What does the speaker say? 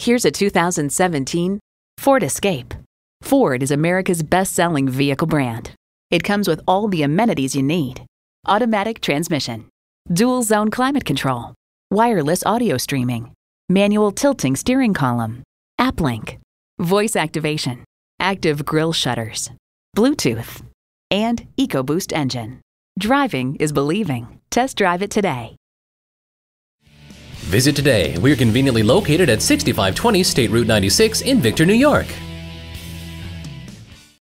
Here's a 2017 Ford Escape. Ford is America's best-selling vehicle brand. It comes with all the amenities you need. Automatic transmission, dual zone climate control, wireless audio streaming, manual tilting steering column, AppLink, voice activation, active grille shutters, Bluetooth, and EcoBoost engine. Driving is believing. Test drive it today. Visit today. We're conveniently located at 6520 State Route 96 in Victor, New York.